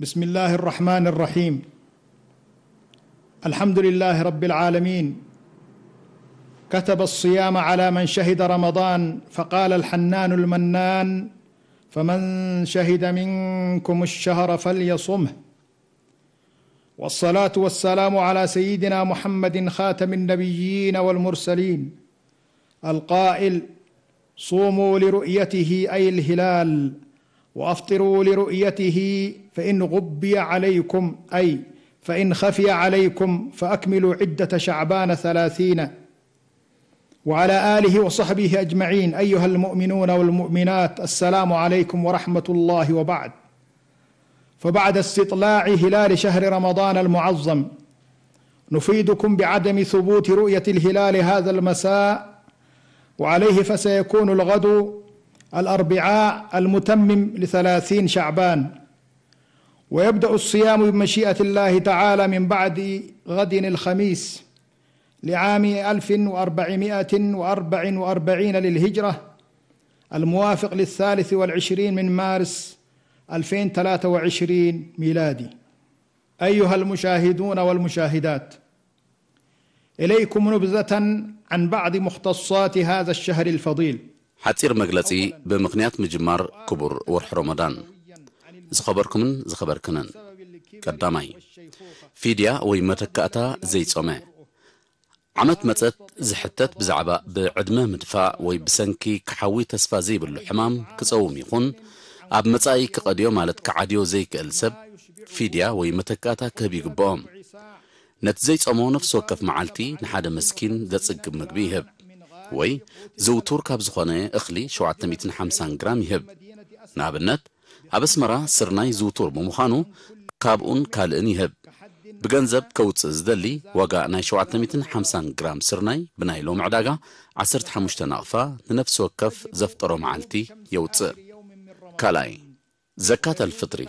بسم الله الرحمن الرحيم الحمد لله رب العالمين كتب الصيام على من شهد رمضان فقال الحنان المنان فمن شهد منكم الشهر فليصمه والصلاه والسلام على سيدنا محمد خاتم النبيين والمرسلين القائل صوموا لرؤيته اي الهلال وافطروا لرؤيته فان غبي عليكم اي فان خفي عليكم فاكملوا عده شعبان ثلاثين وعلى اله وصحبه اجمعين ايها المؤمنون والمؤمنات السلام عليكم ورحمه الله وبعد فبعد استطلاع هلال شهر رمضان المعظم نفيدكم بعدم ثبوت رؤيه الهلال هذا المساء وعليه فسيكون الغد الأربعاء المتمم لثلاثين شعبان ويبدأ الصيام بمشيئة الله تعالى من بعد غد الخميس لعام 1444 للهجرة الموافق للثالث والعشرين من مارس 2023 ميلادي أيها المشاهدون والمشاهدات إليكم نبذة عن بعض مختصات هذا الشهر الفضيل حتير مغلطي بمخنيات مجمار كبر ورح رمضان زخبركمن زخبركنن كداماي فيديا ويمتكاتا زيت صومي عمت متت زحتت بزعبا بعدمة مدفع ويبسنكي كحوي تسفا زيب الحمام كصوم يخون اب متاي كقديو مالت كعديو زيك السب فيديا ويمتكاتا كبيق بوم نت زيت صومو نفس وقف معلتي نحادة مسكين دتسق وي زوتور كاب زخونة اخلي شو عتميتن حمسان جرام يهب ناب النت عبس مرا سرناي زوتور ممخانو كاب اون كال ان يهب بغنزب كوتس ازدالي وقا ناي شو عتميتن حمسان جرام سرناي بناي لوم عداغا عصرت حموشتن اغفا ننفس وكف زفترو معلتي يوتس كالاي زكاة الفطري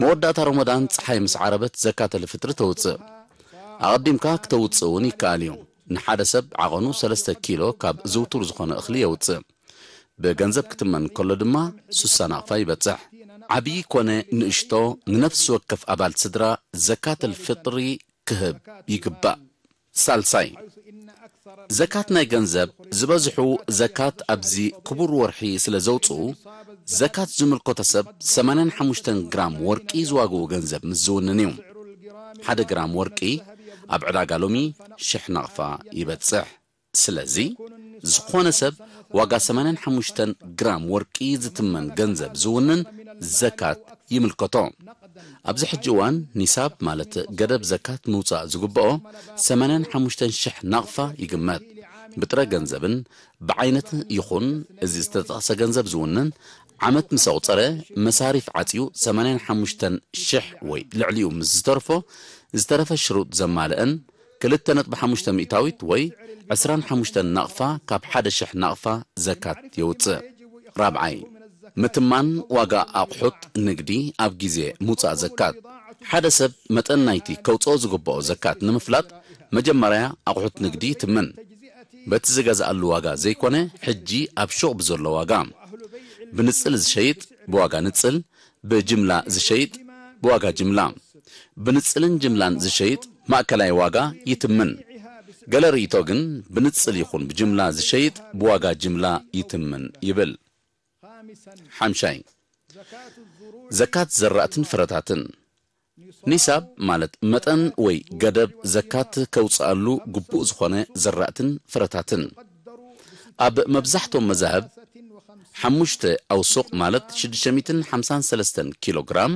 مودات رمضان صحي عربت زكاة الفطر توتس أقدم كاك توتس كاليوم ንሓደ ሰብ ዓቐኑ 3 ኪሎ ካብ ዝውቱር ዝኾነ እኽሊ የውፅእ ብገንዘብ ክትመን ከሎ ድማ 60 ኣቕፋ ይበጽሕ ዓብዪ ኮነ ንእሽቶ ንነፍሲ ወከፍ ኣባል ስድራ ዘካት ልፍጥሪ ክህብ ይግባእ ሳልሳይ ዘካት ናይ ገንዘብ ዝበዝሑ ዘካት ኣብዚ ክቡር ወርሒ ስለ ዘውፅኡ ዘካት ዝምልኮቶ ሰብ 85 ግራም ወርቂ ዝዋግቡ ገንዘብ ምስ ዝውንን እዩ ሓደ ግራም ወርቂ ኣብ ዕዳጋ ሎሚ ሽሕ ናቕፋ ይበፅሕ ስለዚ ዝኾነ ሰብ ዋጋ 85 ግራም ወርቂ ዝትመን ገንዘብ ዝውንን ዘካት ይምልከቶ ኣብዚ ሕጂ እዋን ኒሳብ ማለት ገደብ ዘካት ምውፃእ ዝግብኦ 85,000 ናቕፋ ይግመት ብጥረ ገንዘብን ብዓይነት ይኹን እዚ ዝተጠቕሰ ገንዘብ ዝውንን ዓመት ምስ ኣቑፀረ መሳሪፍ ዓፂኡ 85,000 ወይ ልዕሊኡ ምስ ዝተርፎ ዝተረፈ ሽሩጥ ዘማልአን ክልተ ነጥቢ ሓሙሽተ ሚእታዊት ወይ 25 ናቕፋ ካብ 1,000 ናቕፋ ዘካት የውፅእ ራብዓይ ምትማን ዋጋ ኣቑሑት ንግዲ ኣብ ግዜ ምውፃእ ዘካት ሓደ ሰብ መጠን ናይቲ ከውፅኦ ዝግብኦ ዘካት ንምፍላጥ መጀመርያ ኣቑሑት ንግዲ ይትምን በቲ ዝገዛኣሉ ዋጋ ዘይኮነ ሕጂ ኣብ ሹቕ ብዘሎ ዋጋ ብንፅል ዝሸይጥ ብዋጋ ንፅል ብጅምላ ዝሸይጥ ብዋጋ ጅምላ ብንጽልን ጅምላን ዝሸይጥ ማእከላይ ዋጋ ይትምን ገለ ግን ብንጽል ይኹን ብጅምላ ዝሸይጥ ብዋጋ ጅምላ ይትምን ይብል ሓምሻይ ዘካት ዘራእትን ፍረታትን ኒሳብ ማለት መጠን ወይ ገደብ ዘካት ከውፅኣሉ ግቡእ ዝኾነ ዘራእትን ፍረታትን ኣብ መብዛሕቶም መዛህብ ሓሙሽተ ኣውሱቕ ማለት 653 ኪሎ ግራም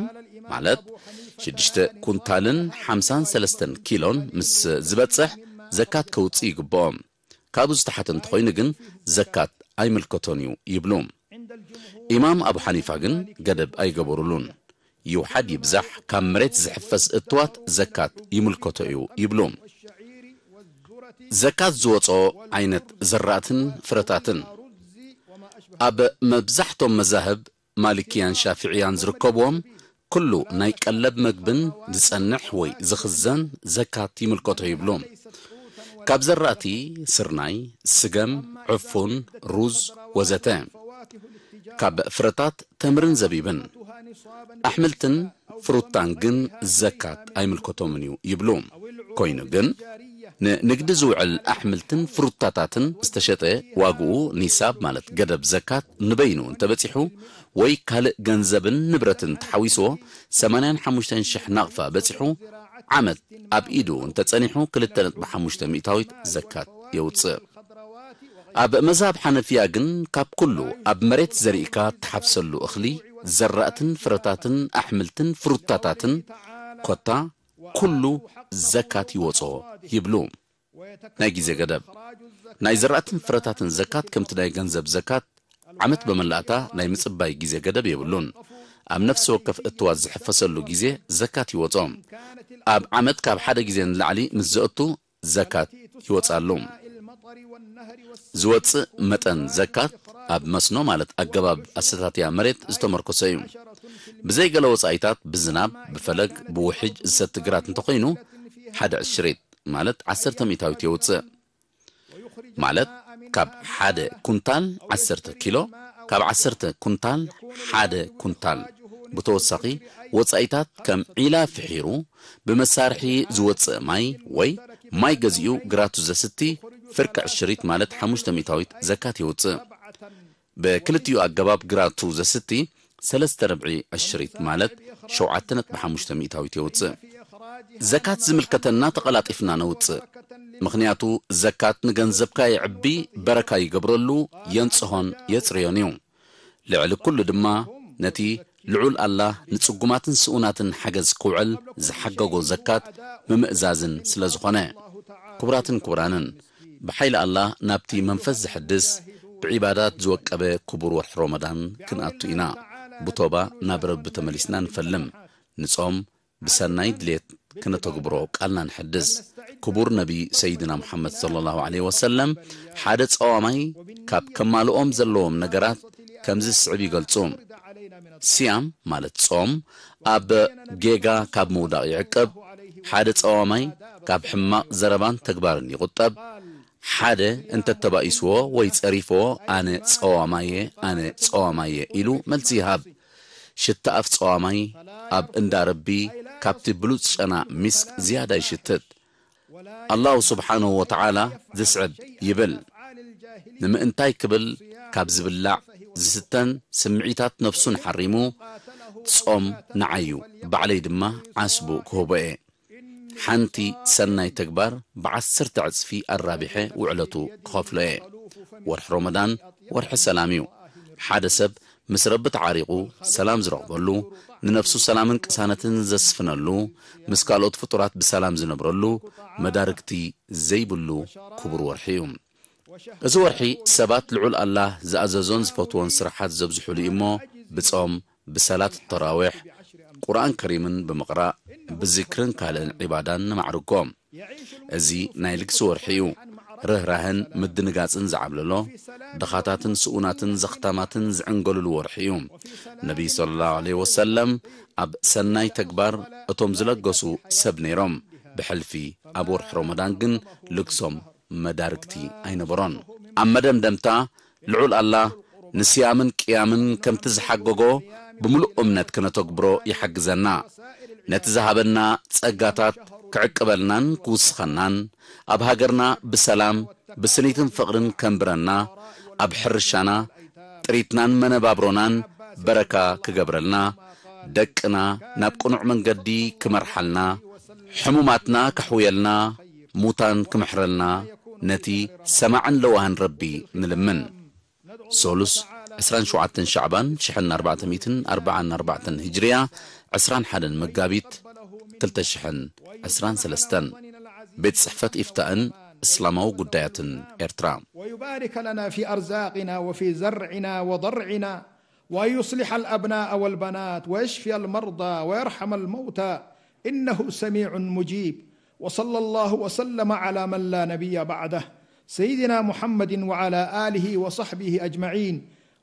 ማለት ሽዱሽተ ኩንታልን 53 ኪሎን ምስ ዝበጽሕ ዘካት ከውፅእ ይግብኦም ካብኡ ዝተሓተ እንተኾይኑ ግን ዘካት ኣይምልከቶን እዩ ይብሉ ኢማም አቡ ሓኒፋ ግን ገደብ ኣይገበሩሉን ይውሓድ ይብዛሕ ካብ መሬት ዝሕፈስ እትዋት ዘካት ይምልከቶ እዩ ይብሉ ዘካት ዝወፆ ዓይነት ዘራእትን ፍረታትን ኣብ መብዛሕቶም መዛህብ ማሊክያን ሻፊዕያን ዝርከብዎም ኩሉ ናይ ቀለብ ምግብን ዝጸንሕ ወይ ዝኽዘን ዘካቲ ምልከቶ ይብሎም ካብ ዘራእቲ ስርናይ ስገም ዕፉን ሩዝ ወዘተ ካብ ፍረታት ተምርን ዘቢብን ኣሕምልትን ፍሩታን ግን ዘካት ኣይምልከቶምን እዩ ይብሉ ኮይኑ ግን ንንግዲ ዝውዕል ኣሕምልትን ፍሩታታትን ዝተሸጠ ዋግኡ ኒሳብ ማለት ገደብ ዘካት ንበይኑ እንተበፂሑ ወይ ካልእ ገንዘብን ንብረትን ተሓዊስዎ 85000 ናቕፋ በፂሑ ዓመት ኣብ ኢዱ እንተጸኒሑ 2.5 ሚእታዊት ዘካት የውፅእ ኣብ መዛብ ሓነፍያ ግን ካብ ኩሉ ኣብ መሬት ዘርእካ እትሓፍሰሉ እኽሊ ዘራእትን ፍረታትን ኣሕምልትን ፍሩታታትን ኮታ ኩሉ ዘካት ይወፅኦ ይብሉ ናይ ግዜ ገደብ ናይ ዝራእትን ፍረታትን ዘካት ከምቲ ናይ ገንዘብ ዘካት ዓመት በመላእታ ናይ ምጽባይ ግዜ ገደብ የብሉን ኣብ ነፍሲ ወከፍ እትዋት ዝሕፈሰሉ ግዜ ዘካት ይወፅኦ ኣብ ዓመት ካብ ሓደ ግዜ ንላዕሊ ምስ ዘእቱ ዘካት ይወፃሉ ዝወፅእ መጠን ዘካት ኣብ መስኖ ማለት ኣገባብ ኣሰታትያ መሬት ዝተመርኮሰ እዩ ብዘይገለ ወፃኢታት ብዝናብ ብፈለግ ብውሕጅ ዝሰቲ ግራት እንተኮይኑ ሓደ ዕሽሬት ማለት ዓሰርተ ሚታዊት የውፅእ ማለት ካብ ሓደ ኩንታል ዓሰርተ ኪሎ ካብ ዓሰርተ ኩንታል ሓደ ኩንታል ብተወሳኺ ወፃኢታት ከም ዒላ ፍሒሩ ብመሳርሒ ዝወፅእ ማይ ወይ ማይ ገዚኡ ግራቱ ዘስቲ ፍርቂ ዕሽሪት ማለት ሓሙሽተ ሚታዊት ዘካት የውፅእ ብክልቲኡ ኣገባብ ግራቱ ዘስቲ سلست ربعي الشريط مالت شو عتنت بحمشت ميتاوي زكاة زملكتنا تقلات إفنا نوتس مغنياتو زكاة نغنزبكا يعبي بركا يقبرلو ينصهون يتريونيو لعل كل دما نتي لعل الله نتسقمات سؤنات حقز كوعل زحققو زكاة ممئزاز سلزخونه كبرات كبرانن بحيل الله نابتي منفز حدس بعبادات زوك أبي كبر والحرومدان كن أتو ብቶባ ናብ ረቢ ተመሊስና ንፈልም ንጾም ብሰናይ ድሌት ክነተግብሮ ቃልና ንሕድዝ ክቡር ነቢይ ሰይድና ሙሐመድ صለ ላሁ ለ ወሰለም ሓደ ፀዋማይ ካብ ከማልኦም ዘለዎም ነገራት ከምዚ ስዕብ ይገልጹ ስያም ማለት ጾም ኣብ ጌጋ ካብ ምውዳቕ ይዕቅብ ሓደ ፀዋማይ ካብ ሕማቕ ዘረባን ተግባርን ይቝጠብ ሓደ እንተ ተባኢስዎ ወይ ጸሪፎ ኣነ ጸዋማየ ኣነ ጸዋማየ ኢሉ መልሲ ይሃብ ሽታ ኣፍ ጸዋማይ ኣብ እንዳ ረቢ ካብቲ ብሉፅ ጨና ሚስቅ ዝያዳ ይሽትት ኣላሁ ስብሓንሁ ወተዓላ ዝስዕብ ይብል ንምእንታይ ክብል ካብ ዝብላዕ ዝስተን ስምዒታት ነፍሱን ሓሪሙ ጾም ንዓዩ ባዕለይ ድማ ዓስቡ ክህቦ እየ حنتي سناي تكبر بعصر تعز في الرابحة وعلته خفلية ورح رمضان ورح سلاميو حادة سب مس رب تعاريقو سلام زرع بلو ننفسو سلام انكسانة زسفن اللو مس قالوت فطرات بسلام زنبر اللو مداركتي زي بلو كبر ورحيهم ازو ورحي سبات لعول الله زازازون زفوتون سرحات زبزحولي امو بصوم بسلات التراويح ቁርኣን ከሪምን ብምቕራእ ብዝክርን ካልእን ዒባዳን ንማዕርጎም እዚ ናይ ልግሲ ወርሒ እዩ ርህራህን ምድንጋፅን ዝዓብለሎ ድኻታትን ስኡናትን ዘኽተማትን ዝዕንገሉሉ ወርሒ እዩ ነቢይ صለ ላሁ ለ ወሰለም ኣብ ሰናይ ተግባር እቶም ዝለገሱ ሰብ ነይሮም ብሕልፊ ኣብ ወርሒ ሮሞዳን ግን ልግሶም መዳርግቲ ኣይነበሮን ኣብ መደምደምታ ልዑል ኣላ ንስያምን ቅያምን ከምቲ ዝሓገጎ ብምሉእ እምነት ክነተግብሮ ይሓግዘና ነቲ ዝሃበና ጸጋታት ክዕቅበልናን ክውስኸናን ኣብ ሃገርና ብሰላም ብስኒትን ፍቕርን ከንብረና ኣብ ሕርሻና ጥሪትናን መነባብሮናን በረካ ክገብረልና ደቅና ናብ ቅኑዕ መንገዲ ክመርሓልና ሕሙማትና ከሕውየልና ሙታን ክምሕረልና ነቲ ሰማዕን ለዋህን ረቢ ንልምን ሶሉስ 27 شعبان شحن 1444 هجرية 21 مقابيت شحن سلستان بيت صحفة إفتاء إسلامو قدايات إرترام ويبارك لنا في أرزاقنا وفي زرعنا وضرعنا ويصلح الأبناء والبنات ويشفي المرضى ويرحم الموتى إنه سميع مجيب وصلى الله وسلم على من لا نبي بعده سيدنا محمد وعلى آله وصحبه أجمعين